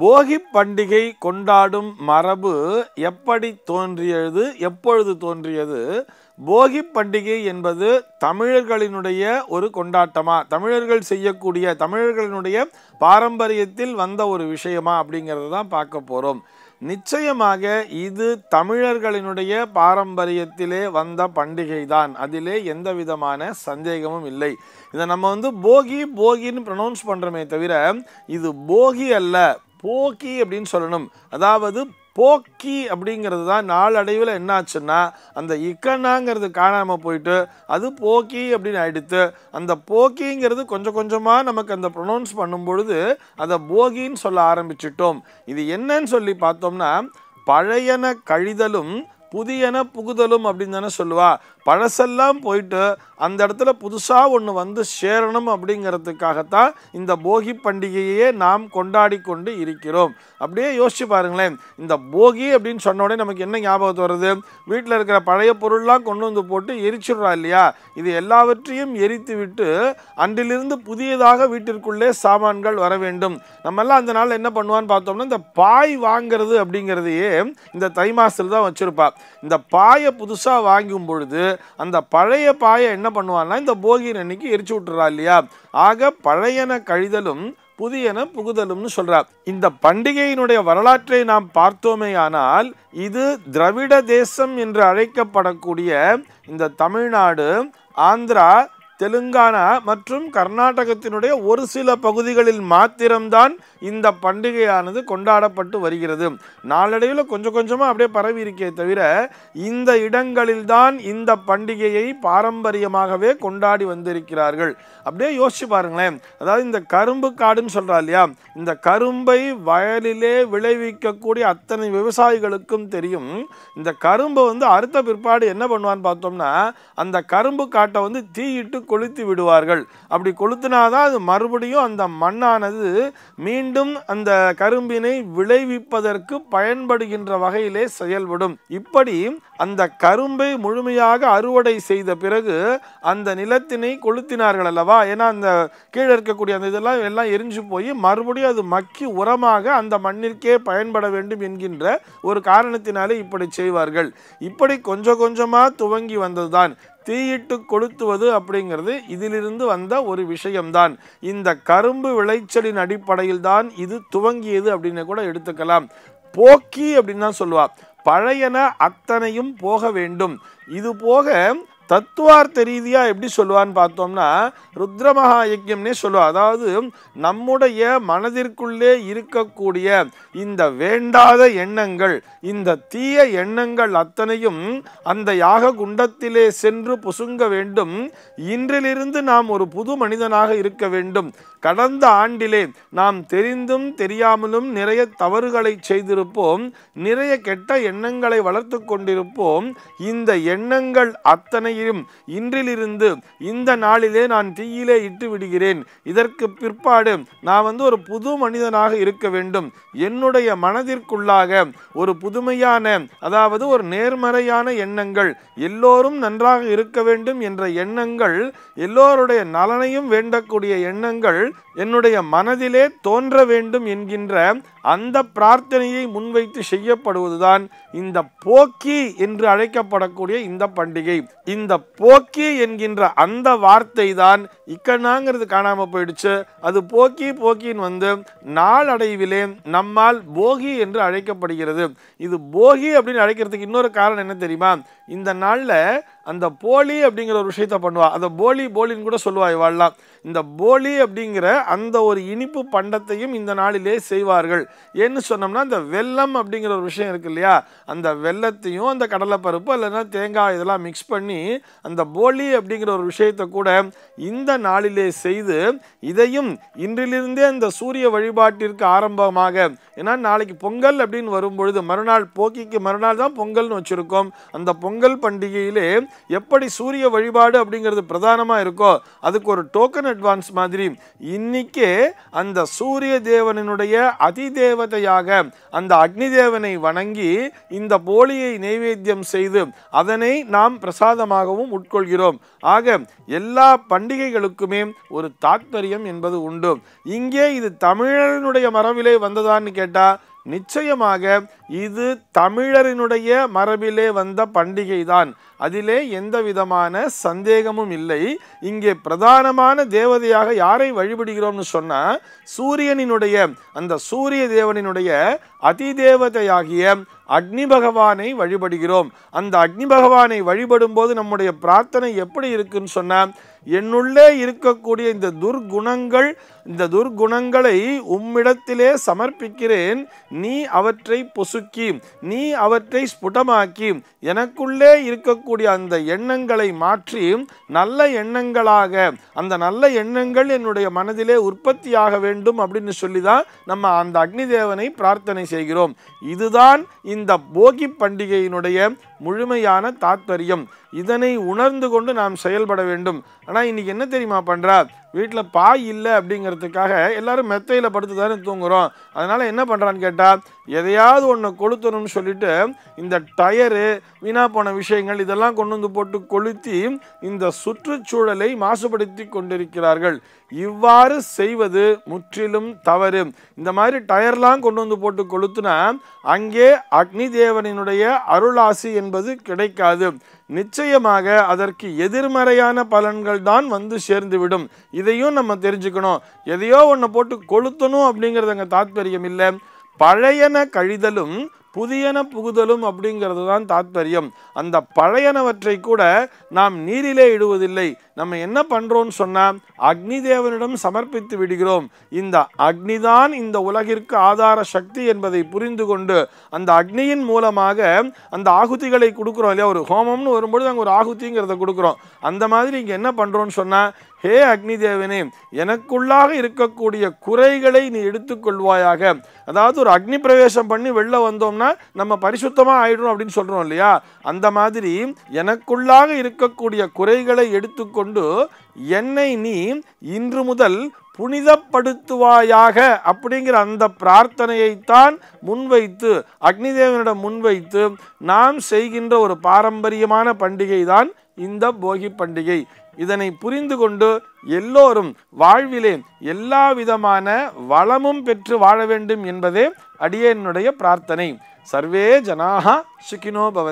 போகி பண்டிகை கொண்டாடும் மரபு எப்படி தோன்றியது எப்பொழுது தோன்றியது போகி பண்டிகை என்பது தமிழர்களினுடைய ஒரு கொண்டாட்டமா தமிழர்கள் செய்யக்கூடிய தமிழர்களினுடைய பாரம்பரியத்தில் வந்த ஒரு விஷயமா அப்படிங்கிறது தான் பார்க்க போகிறோம் நிச்சயமாக இது தமிழர்களினுடைய பாரம்பரியத்திலே வந்த பண்டிகை தான் அதிலே எந்த விதமான சந்தேகமும் இல்லை இதை நம்ம வந்து போகி போகின்னு ப்ரொனவுன்ஸ் பண்ணுறோமே தவிர இது போகி அல்ல போக்கி அப்படின்னு சொல்லணும் அதாவது போக்கி அப்படிங்கிறது தான் நாளடைவில் என்னாச்சுன்னா அந்த இக்கனாங்கிறது காணாமல் போயிட்டு அது போக்கி அப்படின்னு அடித்து அந்த போக்கிங்கிறது கொஞ்சம் கொஞ்சமாக நமக்கு அந்த ப்ரொனவுன்ஸ் பண்ணும் பொழுது அதை போகின்னு சொல்ல ஆரம்பிச்சிட்டோம் இது என்னன்னு சொல்லி பார்த்தோம்னா பழையன கழிதலும் புதியன புகுதலும் அப்படின்னு தானே சொல்லுவா பழசெல்லாம் போயிட்டு அந்த இடத்துல புதுசாக ஒன்று வந்து சேரணும் அப்படிங்கிறதுக்காகத்தான் இந்த போகி பண்டிகையே நாம் கொண்டாடி கொண்டு இருக்கிறோம் அப்படியே யோசிச்சு பாருங்களேன் இந்த போகி அப்படின்னு சொன்ன உடனே நமக்கு என்ன ஞாபகத்து வருது வீட்டில் இருக்கிற பழைய பொருள்லாம் கொண்டு வந்து போட்டு எரிச்சிடுறா இல்லையா இது எல்லாவற்றையும் எரித்து விட்டு அன்றிலிருந்து புதியதாக வீட்டிற்குள்ளே சாமான்கள் வர வேண்டும் நம்மெல்லாம் அந்த நாள் என்ன பண்ணுவான்னு பார்த்தோம்னா இந்த பாய் வாங்கிறது அப்படிங்கிறதையே இந்த தை மாசத்தில் தான் வச்சுருப்பா இந்த பாயை புதுசாக வாங்கும் பொழுது அந்த பழைய பாயை என்ன பண்ணுவான்னா இந்த போகி அன்னைக்கு எரிச்சு விட்டுறா இல்லையா ஆக பழையன கழிதலும் புதியன புகுதலும்னு சொல்றார் இந்த பண்டிகையினுடைய வரலாற்றை நாம் பார்த்தோமே ஆனால் இது திராவிட தேசம் என்று அழைக்கப்படக்கூடிய இந்த தமிழ்நாடு ஆந்திரா தெலுங்கானா மற்றும் கர்நாடகத்தினுடைய ஒரு சில பகுதிகளில் மாத்திரம்தான் இந்த பண்டிகையானது கொண்டாடப்பட்டு வருகிறது நாளடைவில் கொஞ்சம் கொஞ்சமாக அப்படியே பரவி இருக்கே தவிர இந்த இடங்களில்தான் இந்த பண்டிகையை பாரம்பரியமாகவே கொண்டாடி வந்திருக்கிறார்கள் அப்படியே யோசிச்சு பாருங்களேன் அதாவது இந்த கரும்பு காடுன்னு சொல்கிறா இல்லையா இந்த கரும்பை வயலிலே விளைவிக்கக்கூடிய அத்தனை விவசாயிகளுக்கும் தெரியும் இந்த கரும்பை வந்து அறுத்த பிற்பாடு என்ன பண்ணுவான்னு பார்த்தோம்னா அந்த கரும்பு காட்டை வந்து தீயிட்டு கொளுத்தி விடுவார்கள் அப்படி கொளுத்தினாதான் அது மறுபடியும் அந்த மண்ணானது மீண்டும் அந்த கரும்பினை விளைவிப்பதற்கு பயன்படுகின்ற வகையிலே செயல்படும் இப்படி அந்த கரும்பை முழுமையாக அறுவடை செய்த பிறகு அந்த நிலத்தினை கொளுத்தினார்கள் அல்லவா ஏன்னா அந்த கீழே இருக்கக்கூடிய அந்த இதெல்லாம் எல்லாம் எரிஞ்சு போய் மறுபடியும் அது மக்கி உரமாக அந்த மண்ணிற்கே பயன்பட வேண்டும் என்கின்ற ஒரு காரணத்தினாலே இப்படி செய்வார்கள் இப்படி கொஞ்சம் கொஞ்சமாக துவங்கி வந்ததுதான் தீயிட்டு கொளுத்துவது அப்படிங்கிறது இதிலிருந்து வந்த ஒரு விஷயம்தான் இந்த கரும்பு விளைச்சலின் அடிப்படையில் தான் இது துவங்கியது அப்படின்னு கூட எடுத்துக்கலாம் போக்கி அப்படின்னு தான் சொல்லுவா பழையன அத்தனையும் போக வேண்டும் இது போக தத்துவார்த்த ரீதியாக எப்படி சொல்லுவான்னு பார்த்தோம்னா மகா யஜ்யம்னே சொல்லுவா அதாவது நம்முடைய மனதிற்குள்ளே இருக்கக்கூடிய இந்த வேண்டாத எண்ணங்கள் இந்த தீய எண்ணங்கள் அத்தனையும் அந்த யாக குண்டத்திலே சென்று புசுங்க வேண்டும் இன்றிலிருந்து நாம் ஒரு புது மனிதனாக இருக்க வேண்டும் கடந்த ஆண்டிலே நாம் தெரிந்தும் தெரியாமலும் நிறைய தவறுகளை செய்திருப்போம் நிறைய கெட்ட எண்ணங்களை வளர்த்து கொண்டிருப்போம் இந்த எண்ணங்கள் அத்தனை தீரும் இன்றிலிருந்து இந்த நாளிலே நான் தீயிலே இட்டு விடுகிறேன் இதற்கு பிற்பாடு நான் வந்து ஒரு புது மனிதனாக இருக்க வேண்டும் என்னுடைய மனதிற்குள்ளாக ஒரு புதுமையான அதாவது ஒரு நேர்மறையான எண்ணங்கள் எல்லோரும் நன்றாக இருக்க வேண்டும் என்ற எண்ணங்கள் எல்லோருடைய நலனையும் வேண்டக்கூடிய எண்ணங்கள் என்னுடைய மனதிலே தோன்ற வேண்டும் என்கின்ற அந்த பிரார்த்தனையை முன்வைத்து செய்யப்படுவதுதான் இந்த போக்கி என்று அழைக்கப்படக்கூடிய இந்த பண்டிகை இந்த போக்கி என்கின்ற அந்த வார்த்தை தான் இக்கண்ணாங்கிறது காணாமல் போயிடுச்சு அது போக்கி போக்கின்னு வந்து நாளடைவிலே நம்மால் போகி என்று அழைக்கப்படுகிறது இது போகி அப்படின்னு அழைக்கிறதுக்கு இன்னொரு காரணம் என்ன தெரியுமா இந்த நாளில் அந்த போலி அப்படிங்கிற ஒரு விஷயத்த பண்ணுவா அந்த போலி போலின்னு கூட சொல்லுவா இவாள்லாம் இந்த போலி அப்படிங்கிற அந்த ஒரு இனிப்பு பண்டத்தையும் இந்த நாளிலே செய்வார்கள் ஏன்னு சொன்னோம்னா இந்த வெள்ளம் அப்படிங்கிற ஒரு விஷயம் இருக்கு இல்லையா அந்த வெள்ளத்தையும் அந்த கடலைப்பருப்பு இல்லைன்னா தேங்காய் இதெல்லாம் மிக்ஸ் பண்ணி அந்த போலி அப்படிங்கிற ஒரு விஷயத்தை கூட இந்த நாளிலே செய்து இதையும் இன்றிலிருந்தே அந்த சூரிய வழிபாட்டிற்கு ஆரம்பமாக ஏன்னா நாளைக்கு பொங்கல் அப்படின்னு வரும்பொழுது மறுநாள் போக்கிக்கு மறுநாள் தான் பொங்கல்னு வச்சுருக்கோம் அந்த பொங்கல் பண்டிகையிலே எப்படி சூரிய வழிபாடு அப்படிங்கிறது பிரதானமாக இருக்கோ அதுக்கு ஒரு டோக்கன் அட்வான்ஸ் மாதிரி இன்னைக்கே அந்த சூரிய தேவனினுடைய அதி தேவதையாக அந்த அக்னி தேவனை வணங்கி இந்த போலியை நைவேத்தியம் செய்து அதனை நாம் பிரசாதமாகவும் உட்கொள்கிறோம் ஆக எல்லா பண்டிகைகளுக்குமே ஒரு தாத்பரியம் என்பது உண்டு இங்கே இது தமிழனுடைய மரபிலே வந்ததான்னு கேட்டால் நிச்சயமாக இது தமிழரினுடைய மரபிலே வந்த பண்டிகை தான் அதிலே எந்த விதமான சந்தேகமும் இல்லை இங்கே பிரதானமான தேவதையாக யாரை வழிபடுகிறோம்னு சொன்னால் சூரியனினுடைய அந்த சூரிய தேவனினுடைய அதிதேவதையாகிய அக்னி பகவானை வழிபடுகிறோம் அந்த அக்னி பகவானை வழிபடும் போது நம்முடைய பிரார்த்தனை எப்படி இருக்குன்னு சொன்னால் என்னுள்ளே இருக்கக்கூடிய இந்த துர்குணங்கள் இந்த துர்குணங்களை உம்மிடத்திலே சமர்ப்பிக்கிறேன் நீ அவற்றை பொசுக்கி நீ அவற்றை ஸ்புடமாக்கி எனக்குள்ளே இருக்கக்கூடிய அந்த எண்ணங்களை மாற்றி நல்ல எண்ணங்களாக அந்த நல்ல எண்ணங்கள் என்னுடைய மனதிலே உற்பத்தியாக வேண்டும் அப்படின்னு சொல்லி தான் நம்ம அந்த அக்னி தேவனை பிரார்த்தனை செய்கிறோம் இதுதான் இந்த இந்த போகி பண்டிகையினுடைய முழுமையான தாத்பரியம் இதனை உணர்ந்து கொண்டு நாம் செயல்பட வேண்டும் ஆனால் இன்றைக்கி என்ன தெரியுமா பண்ணுறா வீட்டில் பாய் இல்லை அப்படிங்கிறதுக்காக எல்லாரும் மெத்தையில் படுத்து தானே தூங்குகிறோம் அதனால் என்ன பண்ணுறான்னு கேட்டால் எதையாவது ஒன்று கொளுத்தணும்னு சொல்லிட்டு இந்த டயரு வீணாக போன விஷயங்கள் இதெல்லாம் கொண்டு வந்து போட்டு கொளுத்தி இந்த சுற்றுச்சூழலை மாசுபடுத்தி கொண்டிருக்கிறார்கள் இவ்வாறு செய்வது முற்றிலும் தவறு இந்த மாதிரி டயர்லாம் கொண்டு வந்து போட்டு கொளுத்துனா அங்கே அக்னி தேவனினுடைய அருளாசி என்ற என்பது கிடைக்காது நிச்சயமாக அதற்கு எதிர்மறையான பலன்கள் தான் வந்து சேர்ந்துவிடும் இதையும் நம்ம தெரிஞ்சுக்கணும் எதையோ ஒன்று போட்டு கொளுத்தணும் அப்படிங்கிறது அங்கே தாத்பரியம் இல்லை பழையன கழிதலும் புதியன புகுதலும் அப்படிங்கிறது தான் தாத்பரியம் அந்த பழையனவற்றை கூட நாம் நீரிலே இடுவதில்லை நம்ம என்ன பண்ணுறோன்னு சொன்னால் அக்னி தேவனிடம் சமர்ப்பித்து விடுகிறோம் இந்த அக்னிதான் இந்த உலகிற்கு ஆதார சக்தி என்பதை புரிந்து கொண்டு அந்த அக்னியின் மூலமாக அந்த ஆகுதிகளை கொடுக்குறோம் இல்லையா ஒரு ஹோமம்னு வரும்பொழுது அங்கே ஒரு ஆகுதிங்கிறத கொடுக்குறோம் அந்த மாதிரி இங்கே என்ன பண்ணுறோன்னு சொன்னால் ஹே அக்னி தேவனே எனக்குள்ளாக இருக்கக்கூடிய குறைகளை நீ எடுத்துக்கொள்வாயாக அதாவது ஒரு அக்னி பிரவேசம் பண்ணி வெளில வந்தோம்னா சொன்னால் நம்ம பரிசுத்தமாக ஆயிடும் அப்படின்னு சொல்கிறோம் இல்லையா அந்த மாதிரி எனக்குள்ளாக இருக்கக்கூடிய குறைகளை எடுத்துக்கொண்டு என்னை நீ இன்று முதல் புனிதப்படுத்துவாயாக அப்படிங்கிற அந்த பிரார்த்தனையைத்தான் முன்வைத்து அக்னிதேவனிடம் முன்வைத்து நாம் செய்கின்ற ஒரு பாரம்பரியமான பண்டிகை தான் இந்த போகி பண்டிகை இதனை புரிந்து கொண்டு எல்லோரும் வாழ்விலே எல்லா விதமான வளமும் பெற்று வாழ வேண்டும் என்பதே அடியனுடைய பிரார்த்தனை सर्वे जना सुखिनो भवन्ति